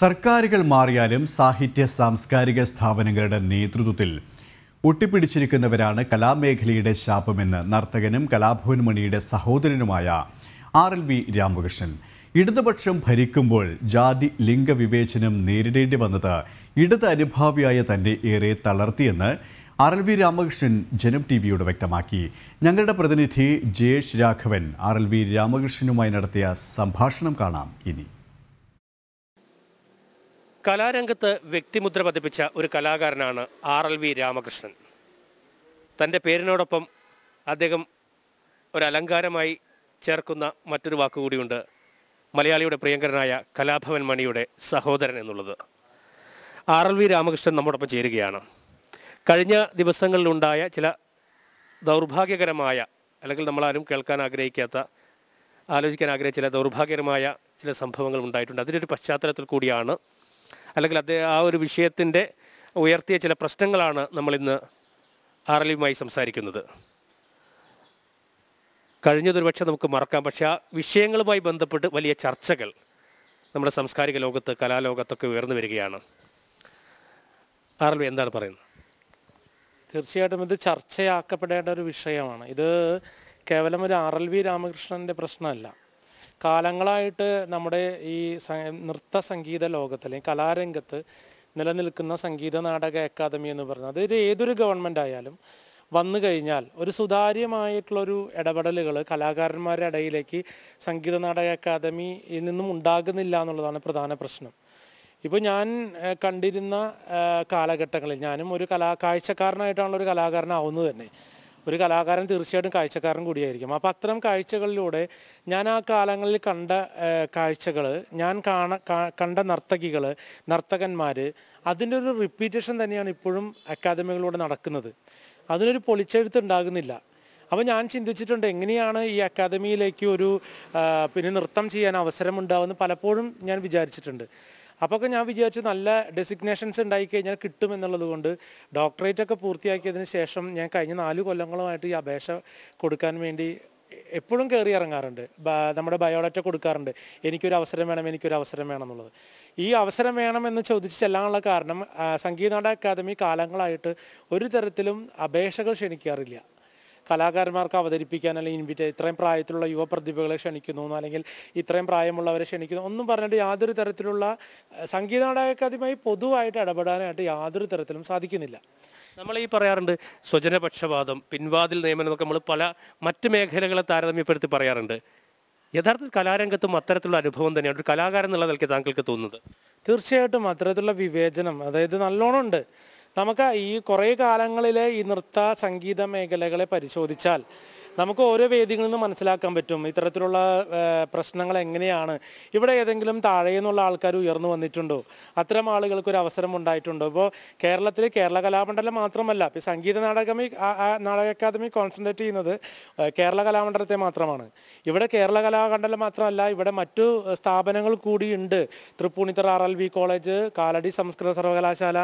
സർക്കാരുകൾ മാറിയാലും സാഹിത്യ സാംസ്കാരിക സ്ഥാപനങ്ങളുടെ നേതൃത്വത്തിൽ ഒട്ടിപ്പിടിച്ചിരിക്കുന്നവരാണ് കലാമേഖലയുടെ ശാപമെന്ന് നർത്തകനും കലാഭവൻ മണിയുടെ സഹോദരനുമായ ആർ എൽ വി രാമകൃഷ്ണൻ ഇടതുപക്ഷം ഭരിക്കുമ്പോൾ ജാതി ലിംഗ വിവേചനം നേരിടേണ്ടി വന്നത് ഇടത് അനുഭാവിയായ തന്നെ ഏറെ തളർത്തിയെന്ന് R L V Ramakrishnan Janam T വിയോട് വ്യക്തമാക്കി ഞങ്ങളുടെ പ്രതിനിധി Jayesh Raghavan R L V രാമകൃഷ്ണനുമായി നടത്തിയ സംഭാഷണം കാണാം ഇനി കലാരംഗത്ത് വ്യക്തിമുദ്ര പതിപ്പിച്ച ഒരു കലാകാരനാണ് ആർ എൽ വി രാമകൃഷ്ണൻ തൻ്റെ പേരിനോടൊപ്പം അദ്ദേഹം ഒരു അലങ്കാരമായി ചേർക്കുന്ന മറ്റൊരു വാക്കുകൂടിയുണ്ട് മലയാളിയുടെ പ്രിയങ്കരനായ കലാഭവൻ മണിയുടെ സഹോദരൻ എന്നുള്ളത് ആർ എൽ വി രാമകൃഷ്ണൻ നമ്മോടൊപ്പം ചേരുകയാണ് കഴിഞ്ഞ ദിവസങ്ങളിലുണ്ടായ ചില ദൗർഭാഗ്യകരമായ അല്ലെങ്കിൽ നമ്മളാരും കേൾക്കാൻ ആഗ്രഹിക്കാത്ത ആലോചിക്കാൻ ആഗ്രഹിച്ച ചില ദൗർഭാഗ്യകരമായ ചില സംഭവങ്ങൾ ഉണ്ടായിട്ടുണ്ട് അതിൻ്റെ ഒരു പശ്ചാത്തലത്തിൽ കൂടിയാണ് അല്ലെങ്കിൽ അദ്ദേഹം ആ ഒരു വിഷയത്തിൻ്റെ ഉയർത്തിയ ചില പ്രശ്നങ്ങളാണ് നമ്മളിന്ന് ആർ എൽ യുമായി സംസാരിക്കുന്നത് കഴിഞ്ഞതൊരു പക്ഷേ നമുക്ക് മറക്കാം പക്ഷേ ആ വിഷയങ്ങളുമായി ബന്ധപ്പെട്ട് വലിയ ചർച്ചകൾ നമ്മുടെ സാംസ്കാരിക ലോകത്ത് കലാലോകത്തൊക്കെ ഉയർന്നു വരികയാണ് ആർ എൽ എന്താണ് പറയുന്നത് തീർച്ചയായിട്ടും ഇത് ചർച്ചയാക്കപ്പെടേണ്ട ഒരു വിഷയമാണ് ഇത് കേവലം ഒരു ആർ എൽ വി രാമകൃഷ്ണൻ്റെ പ്രശ്നമല്ല കാലങ്ങളായിട്ട് നമ്മുടെ ഈ നൃത്ത സംഗീത ലോകത്ത് അല്ലെങ്കിൽ കലാരംഗത്ത് നിലനിൽക്കുന്ന സംഗീത നാടക അക്കാദമി എന്ന് പറഞ്ഞത് ഇത് ഏതൊരു ഗവൺമെൻറ് ആയാലും വന്നു കഴിഞ്ഞാൽ ഒരു സുതാര്യമായിട്ടുള്ളൊരു ഇടപെടലുകൾ കലാകാരന്മാരുടെ ഇടയിലേക്ക് സംഗീത നാടക അക്കാദമിയിൽ നിന്നും ഉണ്ടാകുന്നില്ല എന്നുള്ളതാണ് പ്രധാന പ്രശ്നം ഇപ്പോൾ ഞാൻ കണ്ടിരുന്ന കാലഘട്ടങ്ങളിൽ ഞാനും ഒരു കലാ കാഴ്ചക്കാരനായിട്ടാണുള്ള ഒരു കലാകാരനാവുന്നത് തന്നെ ഒരു കലാകാരൻ തീർച്ചയായിട്ടും കാഴ്ചക്കാരൻ കൂടിയായിരിക്കും അപ്പോൾ അത്തരം കാഴ്ചകളിലൂടെ ഞാൻ ആ കാലങ്ങളിൽ കണ്ട കാഴ്ചകൾ ഞാൻ കാണ കണ്ട നർത്തകികൾ നർത്തകന്മാർ അതിൻ്റെ ഒരു റിപ്പീറ്റേഷൻ തന്നെയാണ് ഇപ്പോഴും അക്കാദമികളിലൂടെ നടക്കുന്നത് അതിനൊരു പൊളിച്ചെഴുത്ത് ഉണ്ടാകുന്നില്ല അപ്പോൾ ഞാൻ ചിന്തിച്ചിട്ടുണ്ട് എങ്ങനെയാണ് ഈ അക്കാദമിയിലേക്ക് ഒരു പിന്നെ നൃത്തം ചെയ്യാൻ അവസരമുണ്ടാവുമെന്ന് പലപ്പോഴും ഞാൻ വിചാരിച്ചിട്ടുണ്ട് അപ്പോൾ ഞാൻ വിചാരിച്ചു നല്ല ഡെസിഗ്നേഷൻസ് ഉണ്ടായി കഴിഞ്ഞാൽ എന്നുള്ളത് കൊണ്ട് ഡോക്ടറേറ്റ് ഒക്കെ പൂർത്തിയാക്കിയതിന് ശേഷം ഞാൻ കഴിഞ്ഞ നാല് കൊല്ലങ്ങളുമായിട്ട് ഈ അപേക്ഷ കൊടുക്കാൻ വേണ്ടി എപ്പോഴും കയറി ഇറങ്ങാറുണ്ട് നമ്മുടെ ബയോഡാറ്റ കൊടുക്കാറുണ്ട് എനിക്കൊരു അവസരം വേണം എനിക്കൊരു അവസരം വേണം എന്നുള്ളത് ഈ അവസരം വേണമെന്ന് ചോദിച്ച് ചെല്ലാനുള്ള കാരണം സംഗീത അക്കാദമി കാലങ്ങളായിട്ട് ഒരു തരത്തിലും അപേക്ഷകൾ ക്ഷണിക്കാറില്ല കലാകാരന്മാർക്ക് അവതരിപ്പിക്കാൻ അല്ലെങ്കിൽ ഇൻവിറ്റ് ഇത്രയും പ്രായത്തിലുള്ള യുവ പ്രതിഭകളെ ക്ഷണിക്കുന്നു അല്ലെങ്കിൽ ഇത്രയും പ്രായമുള്ളവരെ ക്ഷണിക്കുന്നു ഒന്നും പറഞ്ഞിട്ട് യാതൊരു തരത്തിലുള്ള സംഗീത നാടകക്കാദ്യമായി പൊതുവായിട്ട് ഇടപെടാനായിട്ട് യാതൊരു തരത്തിലും സാധിക്കുന്നില്ല നമ്മൾ ഈ പറയാറുണ്ട് സ്വജനപക്ഷപാതം പിൻവാതിൽ നിയമനം എന്നൊക്കെ നമ്മൾ പല മറ്റ് മേഖലകളെ താരതമ്യപ്പെടുത്തി പറയാറുണ്ട് യഥാർത്ഥ കലാരംഗത്തും അത്തരത്തിലുള്ള അനുഭവം തന്നെയാണ് ഒരു കലാകാരൻ എന്നുള്ള നിലയ്ക്ക് താങ്കൾക്ക് തോന്നുന്നത് തീർച്ചയായിട്ടും അത്തരത്തിലുള്ള വിവേചനം അതായത് നല്ലോണം ഉണ്ട് നമുക്ക് ഈ കുറേ കാലങ്ങളിലെ ഈ നൃത്ത സംഗീത മേഖലകളെ പരിശോധിച്ചാൽ നമുക്ക് ഓരോ വേദികളിൽ നിന്ന് മനസ്സിലാക്കാൻ പറ്റും ഇത്തരത്തിലുള്ള പ്രശ്നങ്ങൾ എങ്ങനെയാണ് ഇവിടെ ഏതെങ്കിലും താഴെ നിന്നുള്ള ആൾക്കാർ ഉയർന്നു വന്നിട്ടുണ്ടോ അത്തരം ആളുകൾക്ക് ഒരു അവസരം ഉണ്ടായിട്ടുണ്ടോ ഇപ്പോൾ കേരളത്തിൽ കേരള കലാമണ്ഡലം മാത്രമല്ല ഇപ്പോൾ സംഗീത നാടകമി നാടക അക്കാദമി കോൺസെൻട്രേറ്റ് ചെയ്യുന്നത് കേരള കലാമണ്ഡലത്തെ മാത്രമാണ് ഇവിടെ കേരള കലാമണ്ഡലം മാത്രമല്ല ഇവിടെ മറ്റു സ്ഥാപനങ്ങൾ കൂടിയുണ്ട് Tripunithura R L V college Kalady സംസ്കൃത സർവകലാശാല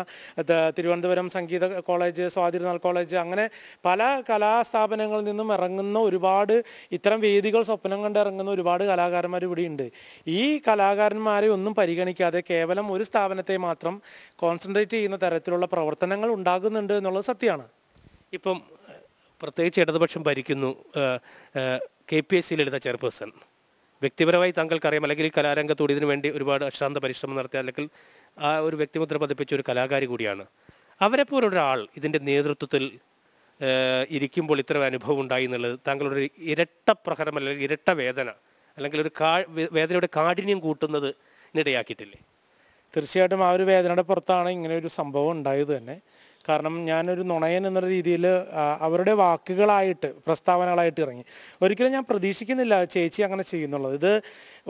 തിരുവനന്തപുരം സംഗീത കോളേജ് സ്വാതിരുനാൾ കോളേജ് അങ്ങനെ പല കലാസ്ഥാപനങ്ങളിൽ നിന്നും ഇറങ്ങുന്നു ഇറങ്ങുന്ന ഒരുപാട് ഇത്തരം വേദികൾ സ്വപ്നം കണ്ട് ഇറങ്ങുന്ന ഒരുപാട് കലാകാരന്മാർ ഇവിടെ ഉണ്ട് ഈ കലാകാരന്മാരെ ഒന്നും പരിഗണിക്കാതെ കേവലം ഒരു സ്ഥാപനത്തെ മാത്രം കോൺസെൻട്രേറ്റ് ചെയ്യുന്ന തരത്തിലുള്ള പ്രവർത്തനങ്ങൾ ഉണ്ടാകുന്നുണ്ട് എന്നുള്ളത് സത്യമാണ് ഇപ്പം പ്രത്യേകിച്ച് ഇടതുപക്ഷം ഭരിക്കുന്നു കെ പി എസ് സിയിലെടുത്ത ചെയർപേഴ്സൺ വ്യക്തിപരമായി താങ്കൾക്കറിയാം അല്ലെങ്കിൽ കലാരംഗത്തോട് ഇതിനു വേണ്ടി ഒരുപാട് അശാന്ത പരിശ്രമം നടത്തിയ അല്ലെങ്കിൽ ആ ഒരു വ്യക്തിമുദ്ര പതിപ്പിച്ച ഒരു കലാകാരി കൂടിയാണ് അവരെപ്പോലൊരാൾ ഇതിൻ്റെ നേതൃത്വത്തിൽ ഇരിക്കുമ്പോൾ ഇത്തരം അനുഭവം ഉണ്ടായി എന്നുള്ളത് താങ്കളുടെ ഇരട്ട പ്രഹരം അല്ലെങ്കിൽ ഇരട്ട വേദന അല്ലെങ്കിൽ ഒരു കാ വേദനയുടെ കാഠിന്യം കൂട്ടുന്നത് ഇടയാക്കിയിട്ടില്ലേ തീർച്ചയായിട്ടും ആ ഒരു വേദനയുടെ പുറത്താണ് ഇങ്ങനെ ഒരു സംഭവം ഉണ്ടായത് തന്നെ കാരണം ഞാനൊരു നുണയൻ എന്ന രീതിയിൽ അവരുടെ വാക്കുകളായിട്ട് പ്രസ്താവനകളായിട്ട് ഇറങ്ങി ഒരിക്കലും ഞാൻ പ്രതീക്ഷിക്കുന്നില്ല ചേച്ചി അങ്ങനെ ചെയ്യുന്നുള്ളത് ഇത്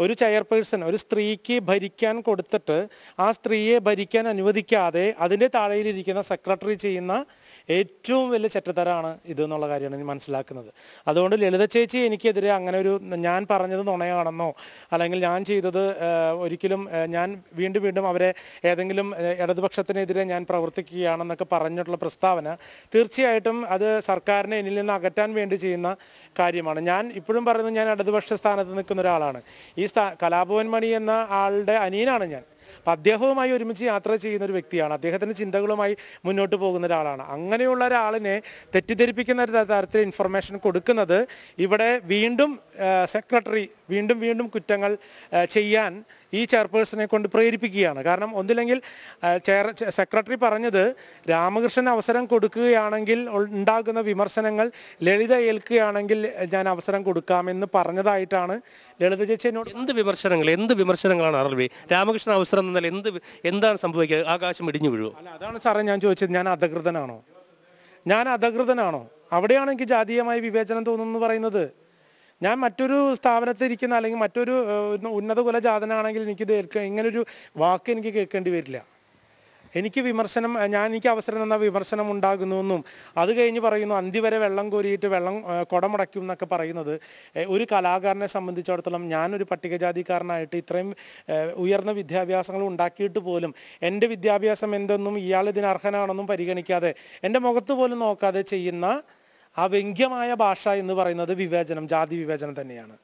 ഒരു ചെയർപേഴ്സൺ ഒരു സ്ത്രീക്ക് ഭരിക്കാൻ കൊടുത്തിട്ട് ആ സ്ത്രീയെ ഭരിക്കാൻ അനുവദിക്കാതെ അതിൻ്റെ താഴെയിലിരിക്കുന്ന സെക്രട്ടറി ചെയ്യുന്ന ഏറ്റവും വലിയ ചെറ്റത്തരാണ് ഇത് എന്നുള്ള കാര്യമാണ് ഞാൻ മനസ്സിലാക്കുന്നത് അതുകൊണ്ട് ലളിത ചേച്ചി എനിക്കെതിരെ അങ്ങനെ ഒരു ഞാൻ പറഞ്ഞത് നുണയാണെന്നോ അല്ലെങ്കിൽ ഞാൻ ചെയ്തത് ഒരിക്കലും ഞാൻ വീണ്ടും വീണ്ടും അവരെ ഏതെങ്കിലും ഇടതുപക്ഷത്തിനെതിരെ ഞാൻ പ്രവർത്തിക്കുകയാണെന്നൊക്കെ പറഞ്ഞിട്ടുള്ള പ്രസ്താവന തീർച്ചയായിട്ടും അത് സർക്കാരിനെ എന്നിൽ നിന്ന് അകറ്റാൻ വേണ്ടി ചെയ്യുന്ന കാര്യമാണ് ഞാൻ ഇപ്പോഴും പറയുന്നത് ഞാൻ ഇടതുപക്ഷ സ്ഥാനത്ത് നിൽക്കുന്ന ഒരാളാണ് ഈ സ്ഥാ കലാഭവൻ മണി എന്ന ആളുടെ അനിയനാണ് ഞാൻ അപ്പം അദ്ദേഹവുമായി ഒരുമിച്ച് യാത്ര ചെയ്യുന്ന ഒരു വ്യക്തിയാണ് അദ്ദേഹത്തിൻ്റെ ചിന്തകളുമായി മുന്നോട്ട് പോകുന്ന ഒരാളാണ് അങ്ങനെയുള്ള ഒരാളിനെ തെറ്റിദ്ധരിപ്പിക്കുന്ന ഒരു തരത്തിൽ ഇൻഫർമേഷൻ കൊടുക്കുന്നത് ഇവിടെ വീണ്ടും സെക്രട്ടറി വീണ്ടും വീണ്ടും കുറ്റങ്ങൾ ചെയ്യാൻ ഈ ചെയർപേഴ്സണെ കൊണ്ട് പ്രേരിപ്പിക്കുകയാണ് കാരണം ഒന്നില്ലെങ്കിൽ ചെയർ സെക്രട്ടറി പറഞ്ഞത് രാമകൃഷ്ണൻ അവസരം കൊടുക്കുകയാണെങ്കിൽ ഉണ്ടാകുന്ന വിമർശനങ്ങൾ ലളിത ഏൽക്കുകയാണെങ്കിൽ ഞാൻ അവസരം കൊടുക്കാമെന്ന് പറഞ്ഞതായിട്ടാണ് ലളിത ചേച്ചി എന്നോട് എന്ത് വിമർശനങ്ങൾ എന്ത് വിമർശനങ്ങളാണ് ആർ രാമകൃഷ്ണൻ അവസരം എന്നാൽ എന്ത് എന്താണ് സംഭവിക്കുക ആകാശം ഇടിഞ്ഞു വീഴുമോ അല്ല അതാണ് സാറേ ഞാൻ ചോദിച്ചത് ഞാൻ അധകൃതനാണോ ഞാൻ അധകൃതനാണോ അവിടെയാണ് എനിക്ക് ജാതീയമായി വിവേചനം തോന്നുന്നു പറയുന്നത് ഞാൻ മറ്റൊരു സ്ഥാപനത്തിൽ ഇരിക്കുന്ന അല്ലെങ്കിൽ മറ്റൊരു ഉന്നത കുലജാതനാണെങ്കിൽ എനിക്കിത് കേൾക്കുക ഇങ്ങനൊരു വാക്ക് എനിക്ക് കേൾക്കേണ്ടി വരില്ല എനിക്ക് വിമർശനം ഞാൻ എനിക്ക് അവസരം തന്ന വിമർശനം ഉണ്ടാകുന്നുവെന്നും അത് കഴിഞ്ഞ് പറയുന്നു അന്തി വരെ വെള്ളം കോരിയിട്ട് വെള്ളം കുടമുടയ്ക്കും എന്നൊക്കെ പറയുന്നത് ഒരു കലാകാരനെ സംബന്ധിച്ചിടത്തോളം ഞാനൊരു പട്ടികജാതിക്കാരനായിട്ട് ഇത്രയും ഉയർന്ന വിദ്യാഭ്യാസങ്ങൾ ഉണ്ടാക്കിയിട്ട് പോലും എൻ്റെ വിദ്യാഭ്യാസം എന്തെന്നും ഇയാൾ ഇതിന് അർഹനാണെന്നും പരിഗണിക്കാതെ എൻ്റെ മുഖത്ത് പോലും നോക്കാതെ ചെയ്യുന്ന ആ വ്യംഗ്യമായ ഭാഷ എന്ന് പറയുന്നത് വിവേചനം ജാതി വിവേചനം തന്നെയാണ്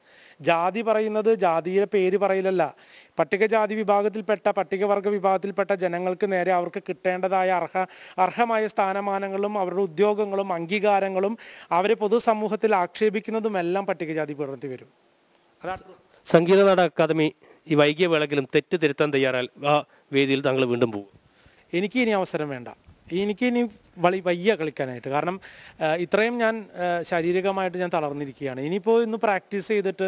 ജാതി പറയുന്നത് ജാതിയുടെ പേര് പറയിലല്ല പട്ടികജാതി വിഭാഗത്തിൽപ്പെട്ട പട്ടികവർഗ വിഭാഗത്തിൽപ്പെട്ട ജനങ്ങൾക്ക് നേരെ അവർക്ക് കിട്ടേണ്ടതായ അർഹ അർഹമായ സ്ഥാനമാനങ്ങളും അവരുടെ ഉദ്യോഗങ്ങളും അംഗീകാരങ്ങളും അവരെ പൊതുസമൂഹത്തിൽ ആക്ഷേപിക്കുന്നതുമെല്ലാം പട്ടികജാതി പുലർത്തി വരും അതാണ് സംഗീത നാട അക്കാദമി ഈ വൈകിയ വേളകിലും തെറ്റ് തിരുത്താൻ തയ്യാറാൽ ആ വേദിയിൽ താങ്കൾ വീണ്ടും പോകും എനിക്ക് ഇനി അവസരം വേണ്ട എനിക്ക് ഇനി വളി വയ്യ കളിക്കാനായിട്ട് കാരണം ഇത്രയും ഞാൻ ശാരീരികമായിട്ട് ഞാൻ തളർന്നിരിക്കുകയാണ് ഇനിയിപ്പോൾ ഇന്ന് പ്രാക്ടീസ് ചെയ്തിട്ട്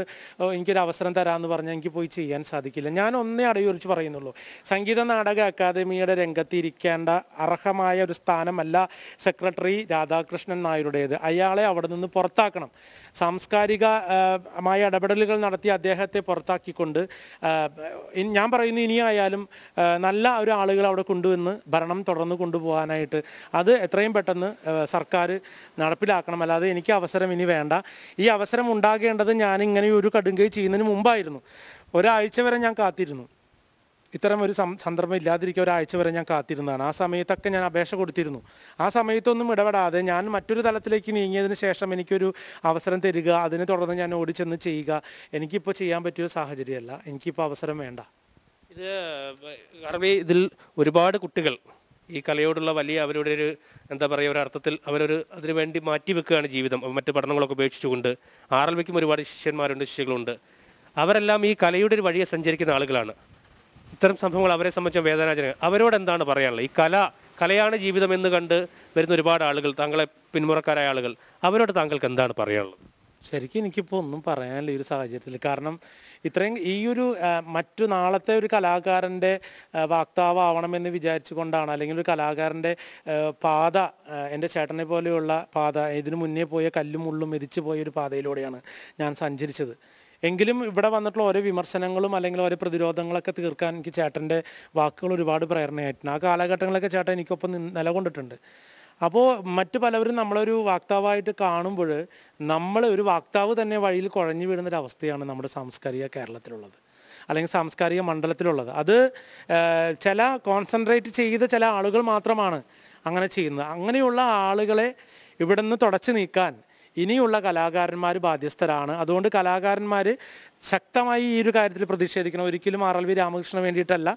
എനിക്കൊരു അവസരം തരാമെന്ന് പറഞ്ഞാൽ എനിക്ക് പോയി ചെയ്യാൻ സാധിക്കില്ല ഞാൻ ഒന്നേ അടയോരിച്ച് പറയുന്നുള്ളൂ സംഗീത നാടക അക്കാദമിയുടെ രംഗത്ത് ഇരിക്കേണ്ട അർഹമായ ഒരു സ്ഥാനമല്ല സെക്രട്ടറി രാധാകൃഷ്ണൻ നായരുടേത് അയാളെ അവിടെ നിന്ന് പുറത്താക്കണം സാംസ്കാരികമായ ഇടപെടലുകൾ നടത്തി അദ്ദേഹത്തെ പുറത്താക്കിക്കൊണ്ട് ഞാൻ പറയുന്നു ഇനിയായാലും നല്ല ഒരു ആളുകൾ അവിടെ കൊണ്ടുവന്ന് ഭരണം തുടർന്ന് കൊണ്ടുപോകാനായിട്ട് അത് എത്രയും പെട്ടെന്ന് സർക്കാർ നടപ്പിലാക്കണം അല്ലാതെ എനിക്ക് അവസരം ഇനി വേണ്ട ഈ അവസരം ഉണ്ടാകേണ്ടത് ഞാൻ ഇങ്ങനെ ഒരു കടുങ്കൈ ചെയ്യുന്നതിന് മുമ്പായിരുന്നു ഒരാഴ്ച വരെ ഞാൻ കാത്തിരുന്നു ഇത്തരം ഒരു സന്ദർഭം ഇല്ലാതിരിക്കുക ഒരാഴ്ച വരെ ഞാൻ കാത്തിരുന്നതാണ് ആ സമയത്തൊക്കെ ഞാൻ അപേക്ഷ കൊടുത്തിരുന്നു ആ സമയത്തൊന്നും ഇടപെടാതെ ഞാൻ മറ്റൊരു തലത്തിലേക്ക് നീങ്ങിയതിന് ശേഷം എനിക്കൊരു അവസരം തരിക അതിനെ തുടർന്ന് ഞാൻ ഓടിച്ചെന്ന് ചെയ്യുക എനിക്കിപ്പോൾ ചെയ്യാൻ പറ്റിയൊരു സാഹചര്യമല്ല എനിക്കിപ്പോൾ അവസരം വേണ്ട ഇത് ഇതിൽ ഒരുപാട് കുട്ടികൾ ഈ കലയോടുള്ള വലിയ അവരുടെ ഒരു എന്താ പറയുക ഒരു അർത്ഥത്തിൽ അവരൊരു അതിനുവേണ്ടി മാറ്റി വെക്കുകയാണ് ജീവിതം മറ്റ് പഠനങ്ങളൊക്കെ ഉപേക്ഷിച്ചുകൊണ്ട് ആർ എൽ വിക്കും ഒരുപാട് ശിഷ്യന്മാരുണ്ട് ശിഷ്യകളുണ്ട് അവരെല്ലാം ഈ കലയുടെ ഒരു വഴിയെ സഞ്ചരിക്കുന്ന ആളുകളാണ് ഇത്തരം സംഭവങ്ങൾ അവരെ സംബന്ധിച്ച വേദനാജനകം അവരോട് എന്താണ് പറയാനുള്ളത് ഈ കല കലയാണ് ജീവിതം എന്ന് കണ്ട് വരുന്ന ഒരുപാട് ആളുകൾ താങ്കളെ പിന്മുറക്കാരായ ആളുകൾ അവരോട് താങ്കൾക്ക് എന്താണ് പറയാനുള്ളത് ശരിക്കും എനിക്കിപ്പോൾ ഒന്നും പറയാനില്ല ഈ ഒരു സാഹചര്യത്തിൽ കാരണം ഇത്രയും ഈ ഒരു മറ്റു നാളത്തെ ഒരു കലാകാരൻ്റെ വാക്താവാവണമെന്ന് വിചാരിച്ചുകൊണ്ടാണ് അല്ലെങ്കിൽ ഒരു കലാകാരൻ്റെ പാത എൻ്റെ ചേട്ടനെ പോലെയുള്ള പാത ഇതിനു മുന്നേ പോയ കല്ലും ഉള്ളും മെതിച്ചു പോയ ഒരു പാതയിലൂടെയാണ് ഞാൻ സഞ്ചരിച്ചത് എങ്കിലും ഇവിടെ വന്നിട്ടുള്ള ഓരോ വിമർശനങ്ങളും അല്ലെങ്കിൽ ഓരോ പ്രതിരോധങ്ങളൊക്കെ തീർക്കാൻ എനിക്ക് ചേട്ടൻ്റെ വാക്കുകൾ ഒരുപാട് പ്രേരണയായിട്ടുണ്ട് ആ കാലഘട്ടങ്ങളൊക്കെ ചേട്ടൻ എനിക്കൊപ്പം നിലകൊണ്ടിട്ടുണ്ട് അപ്പോൾ മറ്റു പലവരും നമ്മളൊരു വാക്താവായിട്ട് കാണുമ്പോൾ നമ്മൾ ഒരു വാക്താവ് തന്നെ വഴിയിൽ കുഴഞ്ഞു അവസ്ഥയാണ് നമ്മുടെ സാംസ്കാരിക കേരളത്തിലുള്ളത് അല്ലെങ്കിൽ സാംസ്കാരിക മണ്ഡലത്തിലുള്ളത് അത് ചില കോൺസെൻട്രേറ്റ് ചെയ്ത ചില ആളുകൾ മാത്രമാണ് അങ്ങനെ ചെയ്യുന്നത് അങ്ങനെയുള്ള ആളുകളെ ഇവിടെ നിന്ന് തുടച്ചു നീക്കാൻ ഇനിയുള്ള കലാകാരന്മാർ ബാധ്യസ്ഥരാണ് അതുകൊണ്ട് കലാകാരന്മാർ ശക്തമായി ഈ ഒരു കാര്യത്തിൽ പ്രതിഷേധിക്കണം ഒരിക്കലും ആർ എൽ വി രാമകൃഷ്ണന് വേണ്ടിയിട്ടല്ല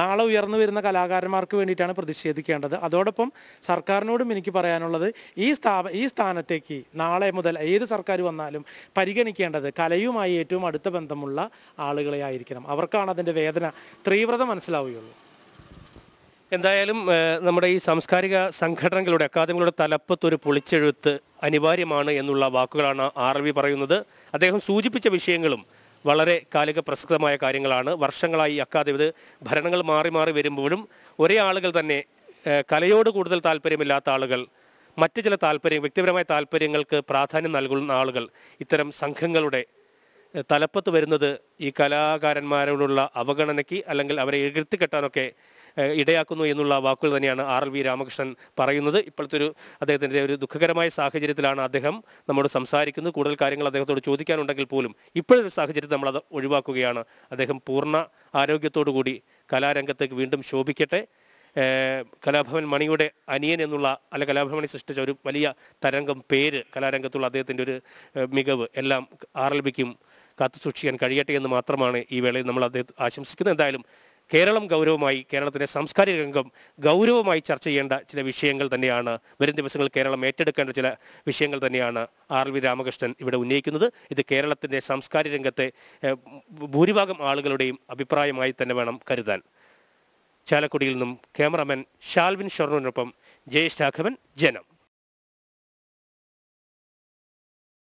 നാളെ ഉയർന്നു വരുന്ന കലാകാരന്മാർക്ക് വേണ്ടിയിട്ടാണ് പ്രതിഷേധിക്കേണ്ടത് അതോടൊപ്പം സർക്കാരിനോടും എനിക്ക് പറയാനുള്ളത് ഈ സ്ഥാപ ഈ സ്ഥാനത്തേക്ക് നാളെ മുതൽ ഏത് സർക്കാർ വന്നാലും പരിഗണിക്കേണ്ടത് കലയുമായി ഏറ്റവും അടുത്ത ബന്ധമുള്ള ആളുകളെ ആയിരിക്കണം അവർക്കാണ് അതിൻ്റെ വേദന തീവ്രത മനസ്സിലാവുകയുള്ളു എന്തായാലും നമ്മുടെ ഈ സാംസ്കാരിക സംഘടനകളുടെ അക്കാദമികളുടെ തലപ്പത്തൊരു പൊളിച്ചെഴുത്ത് അനിവാര്യമാണ് എന്നുള്ള വാക്കുകളാണ് ആർ വി പറയുന്നത് അദ്ദേഹം സൂചിപ്പിച്ച വിഷയങ്ങളും വളരെ കാലിക പ്രസക്തമായ കാര്യങ്ങളാണ് വർഷങ്ങളായി അക്കാദമി ഭരണങ്ങൾ മാറി മാറി വരുമ്പോഴും ഒരേ ആളുകൾ തന്നെ കലയോട് കൂടുതൽ താല്പര്യമില്ലാത്ത ആളുകൾ മറ്റു ചില താല്പര്യം വ്യക്തിപരമായ താല്പര്യങ്ങൾക്ക് പ്രാധാന്യം നൽകുന്ന ആളുകൾ ഇത്തരം സംഘങ്ങളുടെ തലപ്പത്ത് വരുന്നത് ഈ കലാകാരന്മാരോടുള്ള അവഗണനയ്ക്ക് അല്ലെങ്കിൽ അവരെ എഴുത്തിക്കെട്ടാനൊക്കെ ഇടയാക്കുന്നു എന്നുള്ള വാക്കുകൾ തന്നെയാണ് ആർ എൽ വി രാമകൃഷ്ണൻ പറയുന്നത് ഇപ്പോഴത്തെ ഒരു അദ്ദേഹത്തിൻ്റെ ഒരു ദുഃഖകരമായ സാഹചര്യത്തിലാണ് അദ്ദേഹം നമ്മോട് സംസാരിക്കുന്നത് കൂടുതൽ കാര്യങ്ങൾ അദ്ദേഹത്തോട് ചോദിക്കാനുണ്ടെങ്കിൽ പോലും ഇപ്പോഴൊരു സാഹചര്യത്തിൽ നമ്മൾ അത് ഒഴിവാക്കുകയാണ് അദ്ദേഹം പൂർണ്ണ ആരോഗ്യത്തോടു കൂടി കലാരംഗത്തേക്ക് വീണ്ടും ശോഭിക്കട്ടെ കലാഭവൻ മണിയുടെ അനിയൻ എന്നുള്ള അല്ല കലാഭവനെ സൃഷ്ടിച്ച ഒരു വലിയ തരംഗം പേര് കലാരംഗത്തുള്ള അദ്ദേഹത്തിൻ്റെ ഒരു മികവ് എല്ലാം ആർ എൽ ബിക്കും കാത്തുസൂക്ഷിക്കാൻ കഴിയട്ടെ എന്ന് മാത്രമാണ് ഈ വേളയിൽ നമ്മൾ അദ്ദേഹം ആശംസിക്കുന്നത് എന്തായാലും കേരളം ഗൗരവമായി കേരളത്തിൻ്റെ സാംസ്കാരിക രംഗം ഗൗരവമായി ചർച്ച ചെയ്യേണ്ട ചില വിഷയങ്ങൾ തന്നെയാണ് വരും ദിവസങ്ങളിൽ കേരളം ഏറ്റെടുക്കേണ്ട ചില വിഷയങ്ങൾ തന്നെയാണ് ആർ വി രാമകൃഷ്ണൻ ഇവിടെ ഉന്നയിക്കുന്നത് ഇത് കേരളത്തിൻ്റെ സാംസ്കാരിക രംഗത്തെ ഭൂരിഭാഗം ആളുകളുടെയും അഭിപ്രായമായി തന്നെ വേണം കരുതാൻ ചാലക്കുടിയിൽ നിന്നും ക്യാമറാമാൻ ഷാൽവിൻ ഷൊർണൂരിനൊപ്പം ജയേഷ് രാഘവൻ ജനം